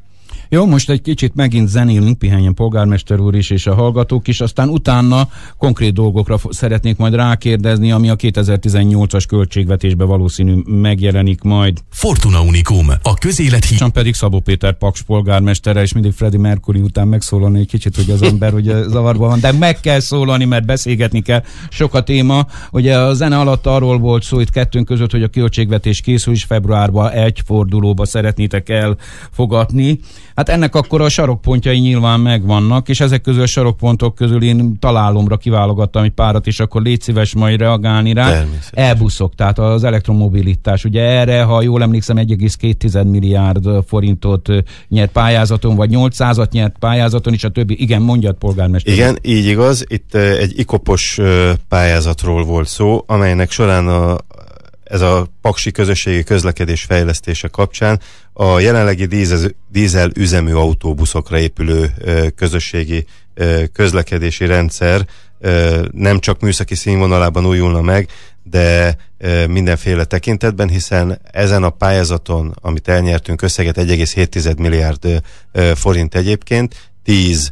Jó, most egy kicsit megint zenélünk, pihenjen polgármester úr is, és a hallgatók is, aztán utána konkrét dolgokra szeretnék majd rákérdezni, ami a 2018-as költségvetésbe valószínű megjelenik majd. Fortuna Unikum, a közélet hí... pedig Szabó Péter Paks polgármestere, és mindig Freddie Mercury után megszólalni egy kicsit, hogy az ember ugye zavarban van, de meg kell szólalni, mert beszélgetni kell. Sok a téma. Ugye a zene alatt arról volt szó itt kettőnk között, hogy a költségvetés készül, és februárban egy fordulóba szeretnétek elfogadni. Hát ennek akkor a sarokpontjai nyilván megvannak, és ezek közül a sarokpontok közül én találomra kiválogattam egy párat, és akkor légy szíves majd reagálni rá. Elbuszok, tehát az elektromobilitás. Ugye erre, ha jól emlékszem, 1,2 milliárd forintot nyert pályázaton, vagy 800-at nyert pályázaton, és a többi. Igen, mondjad, polgármester. Igen, így igaz. Itt eh, egy ikopos eh, pályázatról volt szó, amelynek során a ez a paksi közösségi közlekedés fejlesztése kapcsán a jelenlegi dízel, dízel üzemű autóbuszokra épülő közösségi közlekedési rendszer nem csak műszaki színvonalában újulna meg, de mindenféle tekintetben, hiszen ezen a pályázaton, amit elnyertünk, összeget 1,7 milliárd forint egyébként, 10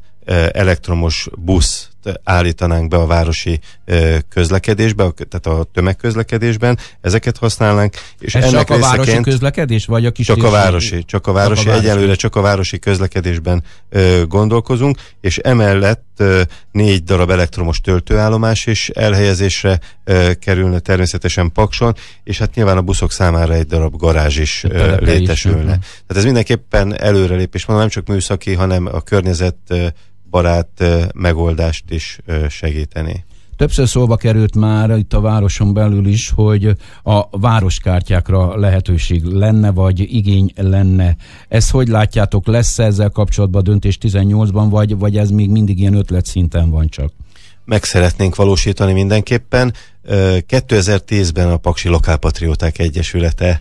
elektromos busz állítanánk be a városi közlekedésbe, tehát a tömegközlekedésben, ezeket használnánk. És Ez ennek csak a városi közlekedés, vagy a kis Csak a városi, csak a városi, csak a városi. egyelőre csak a városi közlekedésben gondolkozunk, és emellett négy darab elektromos töltőállomás is elhelyezésre kerülne természetesen Pakson, és hát nyilván a buszok számára egy darab garázs is létesülne. Is. Uh-huh. Tehát ez mindenképpen előrelépés mondom, nem csak műszaki, hanem a környezet barát megoldást is segíteni. Többször szóba került már itt a városon belül is, hogy a városkártyákra lehetőség lenne, vagy igény lenne. Ezt hogy látjátok, lesz -e ezzel kapcsolatban döntés 18-ban, vagy, vagy ez még mindig ilyen ötlet szinten van csak? meg szeretnénk valósítani mindenképpen. 2010-ben a Paksi Lokálpatrióták Egyesülete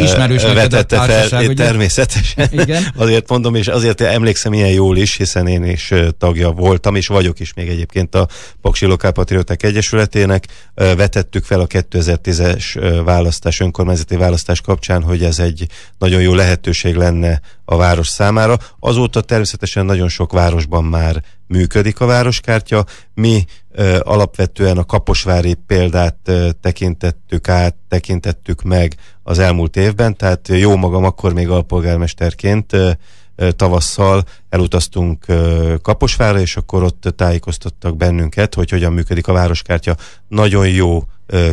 Ismerős vetette fel, ugye? természetesen. Igen. azért mondom, és azért emlékszem ilyen jól is, hiszen én is tagja voltam, és vagyok is még egyébként a Paksi Lokálpatrióták Egyesületének. Vetettük fel a 2010-es választás, önkormányzati választás kapcsán, hogy ez egy nagyon jó lehetőség lenne a város számára. Azóta természetesen nagyon sok városban már működik a városkártya. Mi ö, alapvetően a Kaposvári példát ö, tekintettük át, tekintettük meg az elmúlt évben, tehát jó magam akkor még alpolgármesterként ö, tavasszal elutaztunk Kaposvára, és akkor ott tájékoztattak bennünket, hogy hogyan működik a városkártya. Nagyon jó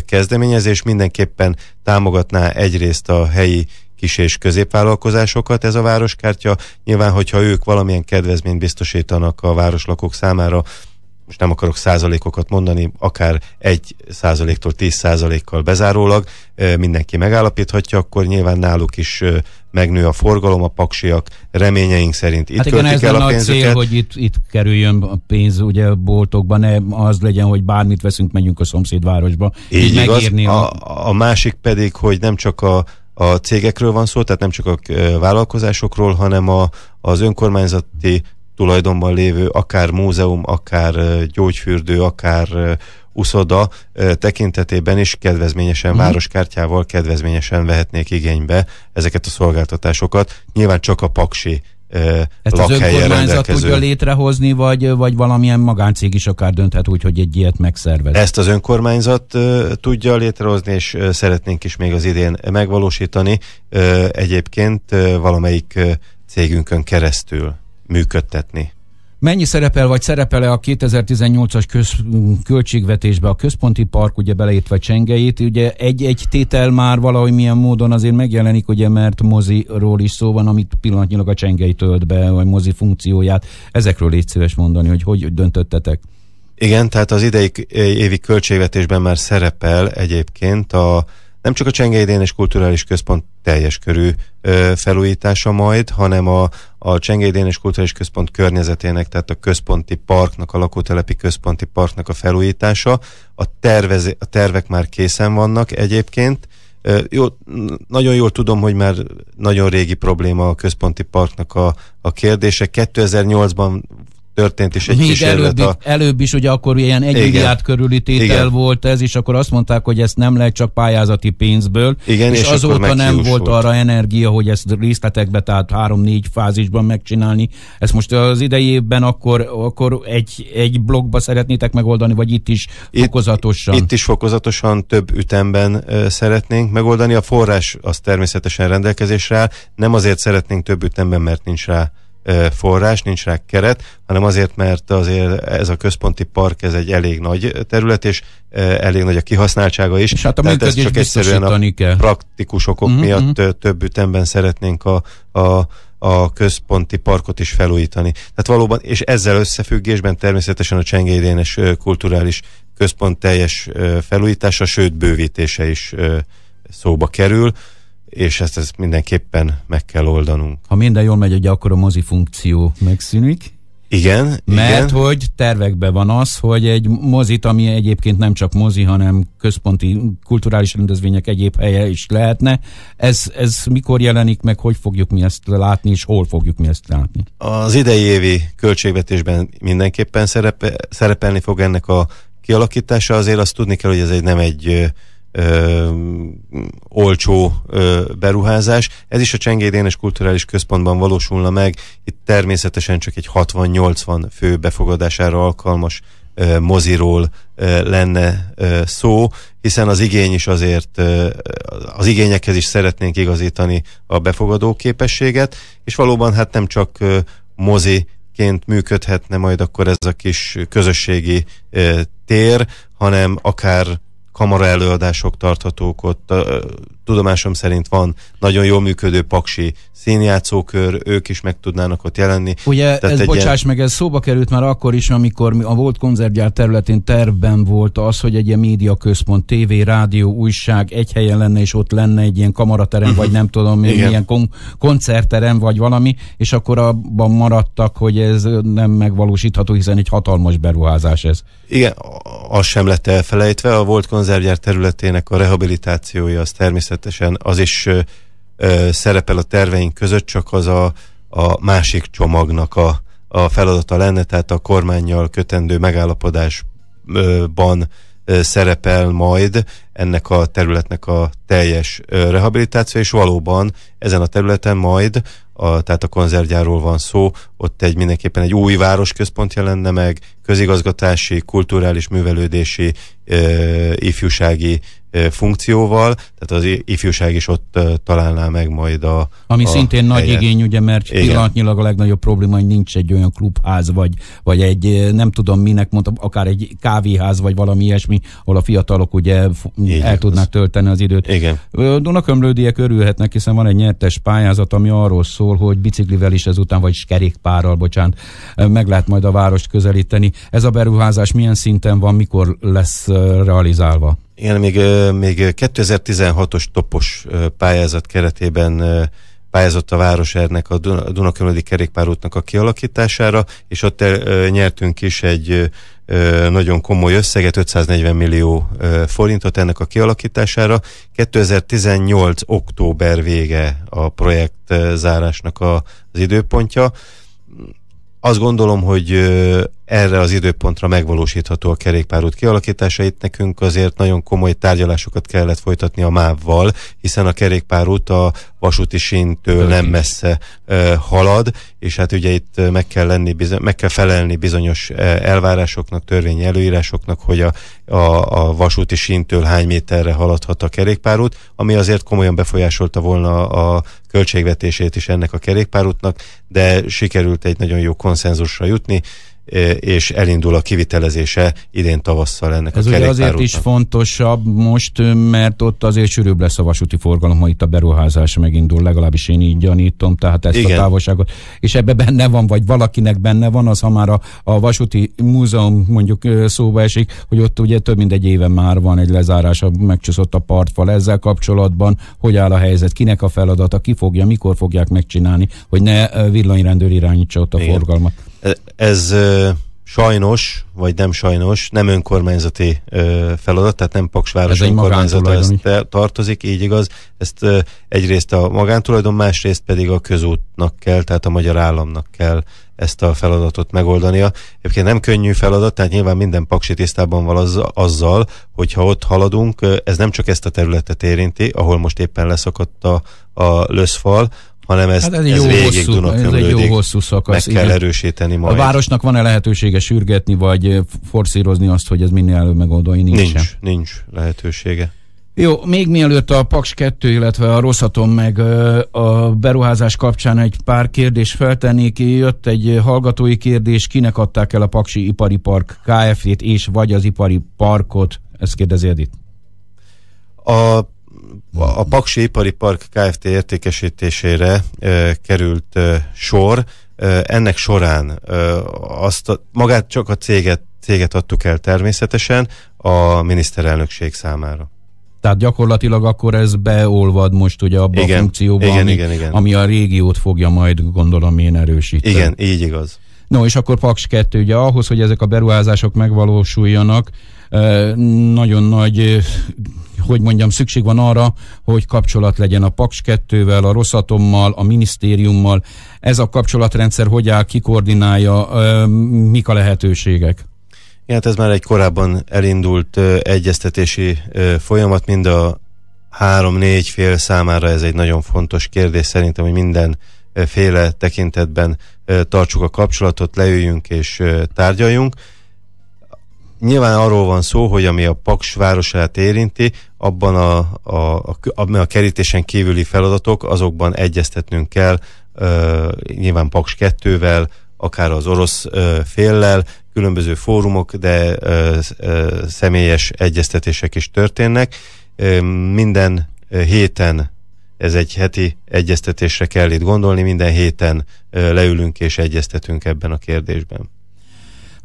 kezdeményezés, mindenképpen támogatná egyrészt a helyi kis és középvállalkozásokat ez a városkártya. Nyilván, hogyha ők valamilyen kedvezményt biztosítanak a városlakók számára, most nem akarok százalékokat mondani, akár egy százaléktól tíz százalékkal bezárólag mindenki megállapíthatja, akkor nyilván náluk is megnő a forgalom, a paksiak reményeink szerint itt hát igen, ez el a, a pénzüket. Cél, hogy itt, itt kerüljön a pénz ugye boltokban, ne az legyen, hogy bármit veszünk, menjünk a szomszédvárosba. Így, így igaz. A, a másik pedig, hogy nem csak a a cégekről van szó, tehát nem csak a vállalkozásokról, hanem a, az önkormányzati tulajdonban lévő akár múzeum, akár gyógyfürdő, akár uszoda tekintetében is kedvezményesen, mm. városkártyával kedvezményesen vehetnék igénybe ezeket a szolgáltatásokat. Nyilván csak a paksi ezt az önkormányzat tudja létrehozni, vagy, vagy valamilyen magáncég is akár dönthet úgy, hogy egy ilyet megszervez? Ezt az önkormányzat tudja létrehozni, és szeretnénk is még az idén megvalósítani. egyébként valamelyik cégünkön keresztül működtetni. Mennyi szerepel, vagy szerepele a 2018-as köz, költségvetésbe a központi park, ugye beleértve Csengeit, ugye egy-egy tétel már valahogy milyen módon azért megjelenik, ugye, mert moziról is szó van, amit pillanatnyilag a Csengei tölt be, vagy mozi funkcióját. Ezekről légy szíves mondani, hogy hogy döntöttetek. Igen, tehát az idei évi költségvetésben már szerepel egyébként a nem csak a Csengei Dénes Kulturális Központ teljes körű ö, felújítása majd, hanem a, a Csengei Dénes Kulturális Központ környezetének, tehát a központi parknak, a lakótelepi központi parknak a felújítása. A, tervez, a tervek már készen vannak egyébként, jó, nagyon jól tudom, hogy már nagyon régi probléma a központi parknak a, a kérdése. 2008-ban történt is egy Még Előbb, a... előbb is, ugye akkor ilyen egy Igen. milliárd körüli tétel Igen. volt ez, és akkor azt mondták, hogy ezt nem lehet csak pályázati pénzből, Igen, és, és azóta nem volt arra energia, hogy ezt részletekbe, tehát három-négy fázisban megcsinálni. Ezt most az idei évben akkor, akkor egy, egy blokkba szeretnétek megoldani, vagy itt is fokozatosan? Itt is fokozatosan több ütemben ö, szeretnénk megoldani. A forrás az természetesen rendelkezésre áll. Nem azért szeretnénk több ütemben, mert nincs rá forrás, nincs rá keret, hanem azért, mert azért ez a központi park, ez egy elég nagy terület, és elég nagy a kihasználtsága is. És hát a Tehát csak egyszerűen a kell. praktikus okok uh-huh, mm-hmm. miatt több ütemben szeretnénk a, a a központi parkot is felújítani. Tehát valóban, és ezzel összefüggésben természetesen a Csengédénes kulturális központ teljes felújítása, sőt bővítése is szóba kerül és ezt, ezt mindenképpen meg kell oldanunk. Ha minden jól megy, ugye akkor a mozi funkció megszűnik. Igen, Mert igen. hogy tervekben van az, hogy egy mozit, ami egyébként nem csak mozi, hanem központi kulturális rendezvények egyéb helye is lehetne, ez, ez mikor jelenik meg, hogy fogjuk mi ezt látni, és hol fogjuk mi ezt látni? Az idei évi költségvetésben mindenképpen szerepe, szerepelni fog ennek a kialakítása, azért azt tudni kell, hogy ez egy nem egy ö, olcsó ö, beruházás. Ez is a Csengédénes Kulturális Központban valósulna meg. Itt természetesen csak egy 60-80 fő befogadására alkalmas ö, moziról ö, lenne ö, szó, hiszen az igény is azért, ö, az igényekhez is szeretnénk igazítani a befogadó képességet, és valóban hát nem csak ö, mozi működhetne majd akkor ez a kis közösségi tér, hanem akár kamara előadások tarthatók ott, tudomásom szerint van nagyon jól működő paksi színjátszókör, ők is meg tudnának ott jelenni. Ugye, Tehát ez, bocsáss ilyen... meg, ez szóba került már akkor is, amikor a volt konzertgyár területén tervben volt az, hogy egy ilyen média központ, tévé, rádió, újság egy helyen lenne, és ott lenne egy ilyen kamaraterem, vagy mhm. nem tudom, Igen. ilyen kon- koncertterem, vagy valami, és akkor abban maradtak, hogy ez nem megvalósítható, hiszen egy hatalmas beruházás ez. Igen, az sem lett elfelejtve, a volt konzervgyár területének a rehabilitációja az természet természetesen az is ö, ö, szerepel a terveink között, csak az a, a másik csomagnak a, a feladata lenne, tehát a kormányjal kötendő megállapodásban szerepel majd ennek a területnek a teljes rehabilitáció, és valóban ezen a területen majd a, tehát a konzervgyárról van szó, ott egy mindenképpen egy új városközpont jelenne meg, közigazgatási, kulturális, művelődési, e, ifjúsági e, funkcióval, tehát az ifjúság is ott e, találná meg majd a Ami a szintén helyen. nagy igény, ugye, mert Igen. pillanatnyilag a legnagyobb probléma, hogy nincs egy olyan klubház, vagy, vagy egy nem tudom minek mondtam, akár egy kávéház, vagy valami ilyesmi, ahol a fiatalok ugye Igen, el tudnák az... tölteni az időt. Igen. Dunakömlődiek örülhetnek, hiszen van egy nyertes pályázat, ami arról szól, arról, hogy biciklivel is ezután, vagy kerékpárral, bocsánat, meg lehet majd a várost közelíteni. Ez a beruházás milyen szinten van, mikor lesz realizálva? Igen, még, még 2016-os topos pályázat keretében pályázott a város ennek a Dunaköröli kerékpárútnak a kialakítására, és ott el, nyertünk is egy nagyon komoly összeget, 540 millió forintot ennek a kialakítására. 2018. október vége a projekt zárásnak az időpontja. Azt gondolom, hogy erre az időpontra megvalósítható a kerékpárút kialakítása. Itt nekünk azért nagyon komoly tárgyalásokat kellett folytatni a máv hiszen a kerékpárút a vasúti síntől nem messze halad, és hát ugye itt meg kell, lenni, meg kell felelni bizonyos elvárásoknak, törvényi előírásoknak, hogy a, a, a vasúti síntől hány méterre haladhat a kerékpárút, ami azért komolyan befolyásolta volna a költségvetését is ennek a kerékpárútnak, de sikerült egy nagyon jó konszenzusra jutni és elindul a kivitelezése idén tavasszal ennek Ez a Ez azért is fontosabb most, mert ott azért sűrűbb lesz a vasúti forgalom, ha itt a beruházás megindul, legalábbis én így gyanítom, tehát ezt Igen. a távolságot. És ebbe benne van, vagy valakinek benne van, az ha már a, a vasúti múzeum mondjuk szóba esik, hogy ott ugye több mint egy éve már van egy lezárás, megcsúszott a partfal ezzel kapcsolatban, hogy áll a helyzet, kinek a feladata, ki fogja, mikor fogják megcsinálni, hogy ne villanyrendőr irányítsa ott a Igen. forgalmat. Ez sajnos, vagy nem sajnos, nem önkormányzati ö, feladat, tehát nem Paksváros ez önkormányzata ezt tartozik, így igaz. Ezt ö, egyrészt a magántulajdon, másrészt pedig a közútnak kell, tehát a magyar államnak kell ezt a feladatot megoldania. Egyébként nem könnyű feladat, tehát nyilván minden paksi tisztában van az, azzal, hogyha ott haladunk, ez nem csak ezt a területet érinti, ahol most éppen leszakadt a, a löszfal, hanem ezt, hát ez, egy ez jó végig hosszú, Ez egy jó hosszú szakasz. Meg kell igen. erősíteni majd. A városnak van-e lehetősége sürgetni, vagy eh, forszírozni azt, hogy ez minél előbb megoldani? Nincs, nincs, sem. nincs lehetősége. Jó, még mielőtt a Paks 2, illetve a Rosszatom meg eh, a beruházás kapcsán egy pár kérdés feltennék. Jött egy hallgatói kérdés, kinek adták el a Paksi Ipari Park Kft-t és vagy az Ipari Parkot? Ezt kérdezi Edith. A a Paksi Ipari Park Kft. értékesítésére e, került e, sor. E, ennek során e, azt a, magát csak a céget, céget adtuk el természetesen a miniszterelnökség számára. Tehát gyakorlatilag akkor ez beolvad most ugye abba igen, a funkcióba, igen, ami, igen, igen. ami a régiót fogja majd gondolom én erősíteni. Igen, így igaz. No, és akkor Paks 2, ugye ahhoz, hogy ezek a beruházások megvalósuljanak, nagyon nagy hogy mondjam, szükség van arra, hogy kapcsolat legyen a Paks 2-vel, a Rosszatommal, a minisztériummal. Ez a kapcsolatrendszer hogy áll, ki koordinálja, mik a lehetőségek? Igen, hát ez már egy korábban elindult ö, egyeztetési ö, folyamat, mind a három-négy fél számára ez egy nagyon fontos kérdés szerintem, hogy minden féle tekintetben ö, tartsuk a kapcsolatot, leüljünk és ö, tárgyaljunk nyilván arról van szó, hogy ami a Paks városát érinti, abban a, a, a, a, a kerítésen kívüli feladatok, azokban egyeztetnünk kell, ö, nyilván Paks 2-vel, akár az orosz ö, féllel, különböző fórumok, de ö, ö, személyes egyeztetések is történnek. Ö, minden héten ez egy heti egyeztetésre kell itt gondolni, minden héten leülünk és egyeztetünk ebben a kérdésben.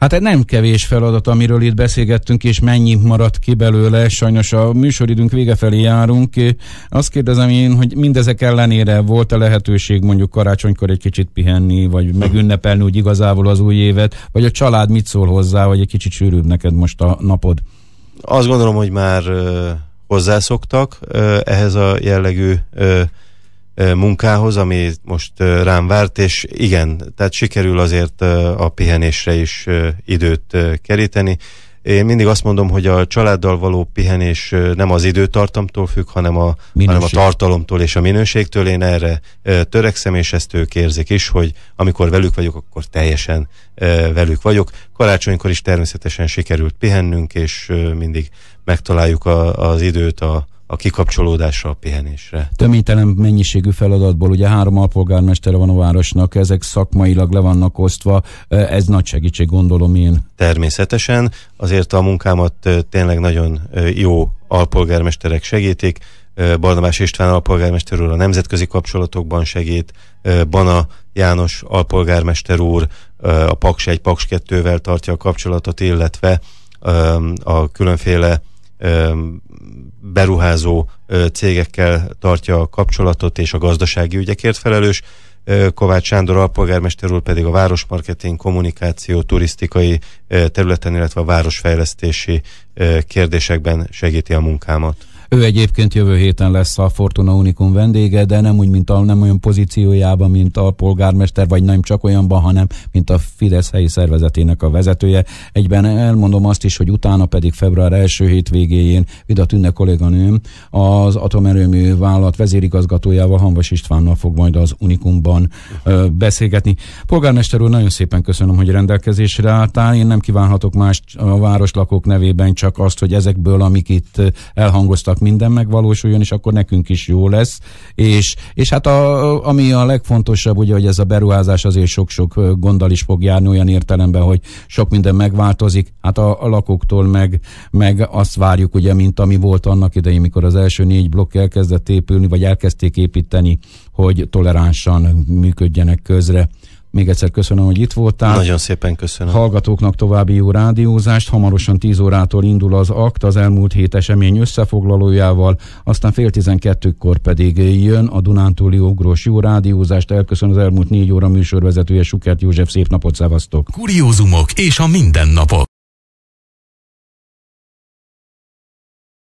Hát egy nem kevés feladat, amiről itt beszélgettünk, és mennyi maradt ki belőle. Sajnos a műsoridőnk vége felé járunk. Azt kérdezem én, hogy mindezek ellenére volt-e lehetőség mondjuk karácsonykor egy kicsit pihenni, vagy megünnepelni úgy igazából az új évet, vagy a család mit szól hozzá, vagy egy kicsit sűrűbb neked most a napod? Azt gondolom, hogy már hozzászoktak ehhez a jellegű munkához, ami most rám várt, és igen, tehát sikerül azért a pihenésre is időt keríteni. Én mindig azt mondom, hogy a családdal való pihenés nem az időtartamtól függ, hanem a, hanem a tartalomtól és a minőségtől. Én erre törekszem, és ezt ők érzik is, hogy amikor velük vagyok, akkor teljesen velük vagyok. Karácsonykor is természetesen sikerült pihennünk, és mindig megtaláljuk a, az időt a, a kikapcsolódásra, a pihenésre. Töménytelen mennyiségű feladatból, ugye három alpolgármestere van a városnak, ezek szakmailag le vannak osztva, ez nagy segítség gondolom én. Természetesen, azért a munkámat tényleg nagyon jó alpolgármesterek segítik, Barnabás István alpolgármester úr a nemzetközi kapcsolatokban segít, Bana János alpolgármester úr a Paks 1, Paks 2-vel tartja a kapcsolatot, illetve a különféle beruházó cégekkel tartja a kapcsolatot és a gazdasági ügyekért felelős. Kovács Sándor alpolgármester úr pedig a városmarketing, kommunikáció, turisztikai területen, illetve a városfejlesztési kérdésekben segíti a munkámat. Ő egyébként jövő héten lesz a Fortuna Unicum vendége, de nem úgy, mint a, nem olyan pozíciójában, mint a polgármester, vagy nem csak olyanban, hanem mint a Fidesz helyi szervezetének a vezetője. Egyben elmondom azt is, hogy utána pedig február első hétvégéjén Vida Tünne kolléganőm az atomerőmű vállalat vezérigazgatójával, Hanvas Istvánnal fog majd az Unikumban ö, beszélgetni. Polgármester úr, nagyon szépen köszönöm, hogy rendelkezésre álltál. Én nem kívánhatok más a városlakók nevében, csak azt, hogy ezekből, amik itt elhangoztak, minden megvalósuljon, és akkor nekünk is jó lesz. És, és hát a, ami a legfontosabb, ugye, hogy ez a beruházás azért sok-sok gonddal is fog járni olyan értelemben, hogy sok minden megváltozik. Hát a, a lakóktól meg, meg azt várjuk, ugye, mint ami volt annak idején, mikor az első négy blokk elkezdett épülni, vagy elkezdték építeni, hogy toleránsan működjenek közre. Még egyszer köszönöm, hogy itt voltál. Nagyon szépen köszönöm. Hallgatóknak további jó rádiózást. Hamarosan 10 órától indul az akt az elmúlt hét esemény összefoglalójával, aztán fél 12-kor pedig jön a Dunántúli Ugrós jó rádiózást. Elköszön az elmúlt négy óra műsorvezetője Sukert József. Szép napot, szevasztok! Kuriózumok és a mindennapok.